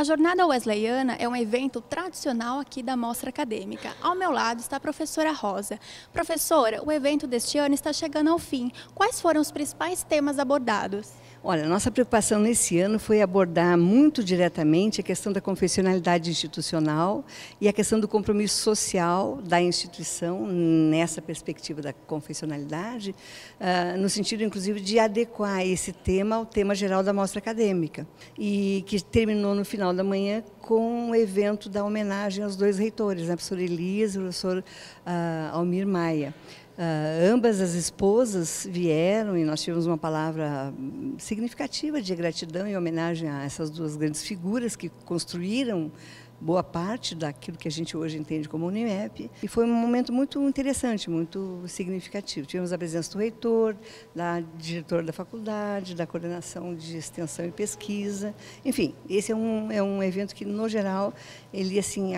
A Jornada Wesleyana é um evento tradicional aqui da Mostra Acadêmica. Ao meu lado está a professora Rosa. Professora, o evento deste ano está chegando ao fim. Quais foram os principais temas abordados? Olha, nossa preocupação nesse ano foi abordar muito diretamente a questão da confessionalidade institucional e a questão do compromisso social da instituição nessa perspectiva da confessionalidade, ah, no sentido, inclusive, de adequar esse tema ao tema geral da mostra acadêmica, e que terminou no final da manhã com o evento da homenagem aos dois reitores, né, professora Elias e o professor ah, Almir Maia. Uh, ambas as esposas vieram e nós tivemos uma palavra significativa de gratidão e homenagem a essas duas grandes figuras que construíram boa parte daquilo que a gente hoje entende como Unimep. E foi um momento muito interessante, muito significativo. Tivemos a presença do reitor, da diretora da faculdade, da coordenação de extensão e pesquisa. Enfim, esse é um, é um evento que, no geral, ele assim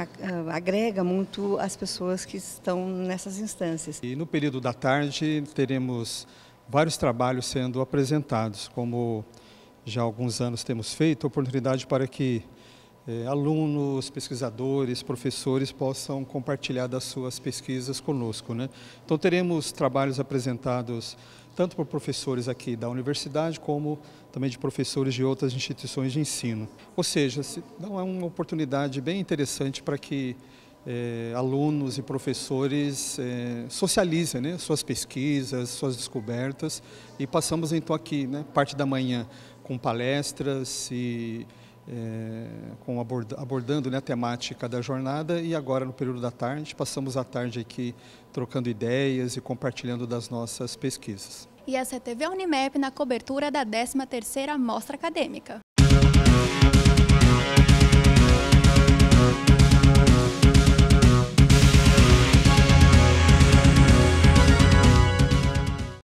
agrega muito as pessoas que estão nessas instâncias. E no período da tarde teremos vários trabalhos sendo apresentados, como já há alguns anos temos feito, oportunidade para que eh, alunos, pesquisadores, professores possam compartilhar das suas pesquisas conosco. Né? Então teremos trabalhos apresentados tanto por professores aqui da universidade como também de professores de outras instituições de ensino. Ou seja, não é uma oportunidade bem interessante para que eh, alunos e professores eh, socializem né, suas pesquisas, suas descobertas e passamos então aqui né, parte da manhã com palestras e é, com abordando né, a temática da jornada e agora no período da tarde, passamos a tarde aqui trocando ideias e compartilhando das nossas pesquisas. E é a CTV Unimep na cobertura da 13ª Mostra Acadêmica.